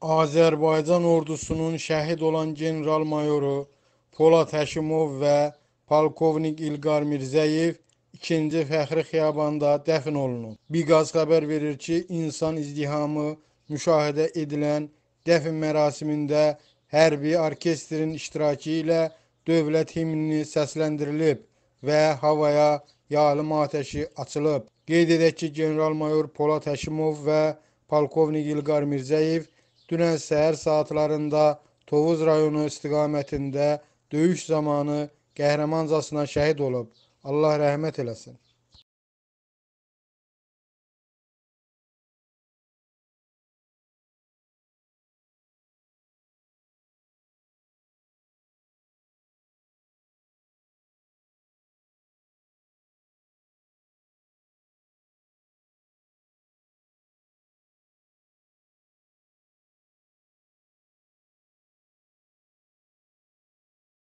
Azərbaycan ordusunun şəhid olan general-mayoru Polad Həşimov və polkovnik İlqar Mirzəyev 2-ci Fəxri Xiyabanda dəfn olunub. Biqaz xəbər verir ki, insan izdihamı müşahidə edilən dəfn mərasimində hərbi orkestrin iştirakı ilə dövlət himni səsləndirilib və havaya yağlım atəşi açılıb. Qeyd edək ki, general-mayor Polad Həşimov və polkovnik İlqar Mirzəyev dünən səhər saatlarında Tovuz rayonu istiqamətində döyüş zamanı qəhrəmancasına şəhid olub. Allah rəhmət eləsin.